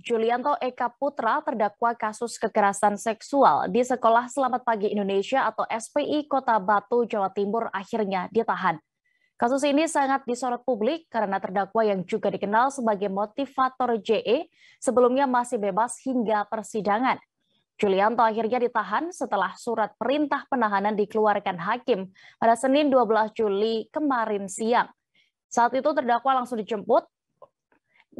Julianto Eka Putra terdakwa kasus kekerasan seksual di Sekolah Selamat Pagi Indonesia atau SPI Kota Batu, Jawa Timur akhirnya ditahan. Kasus ini sangat disorot publik karena terdakwa yang juga dikenal sebagai motivator JE sebelumnya masih bebas hingga persidangan. Julianto akhirnya ditahan setelah surat perintah penahanan dikeluarkan hakim pada Senin 12 Juli kemarin siang. Saat itu terdakwa langsung dijemput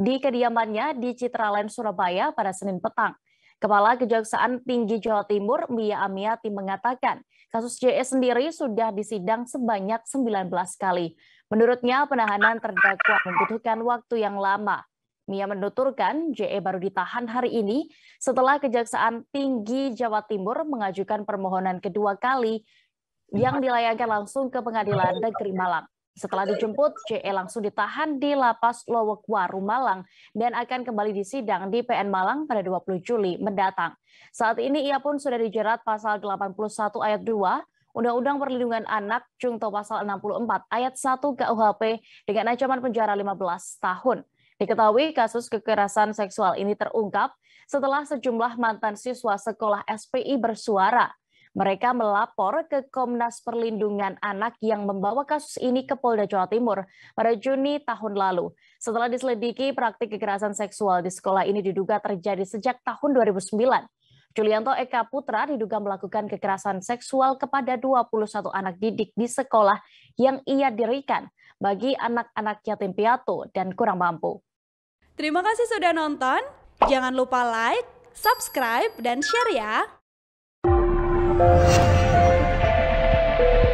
di kediamannya di Citraland, Surabaya pada Senin petang. Kepala Kejaksaan Tinggi Jawa Timur, Mia Amiati, mengatakan kasus JS sendiri sudah disidang sebanyak 19 kali. Menurutnya, penahanan terdakwa membutuhkan waktu yang lama. Mia menuturkan JE baru ditahan hari ini setelah Kejaksaan Tinggi Jawa Timur mengajukan permohonan kedua kali yang dilayangkan langsung ke Pengadilan Negeri Malang. Setelah dijemput, JE langsung ditahan di Lapas Lowokwaru Malang dan akan kembali disidang di PN Malang pada 20 Juli mendatang. Saat ini ia pun sudah dijerat pasal 81 ayat 2 Undang-Undang Perlindungan Anak Jungto pasal 64 ayat 1 KUHP dengan ancaman penjara 15 tahun. Diketahui kasus kekerasan seksual ini terungkap setelah sejumlah mantan siswa sekolah SPI bersuara mereka melapor ke Komnas Perlindungan Anak yang membawa kasus ini ke Polda Jawa Timur pada Juni tahun lalu. Setelah diselidiki, praktik kekerasan seksual di sekolah ini diduga terjadi sejak tahun 2009. Julianto Eka Putra diduga melakukan kekerasan seksual kepada 21 anak didik di sekolah yang ia dirikan bagi anak-anak yatim piatu dan kurang mampu. Terima kasih sudah nonton. Jangan lupa like, subscribe, dan share ya. Música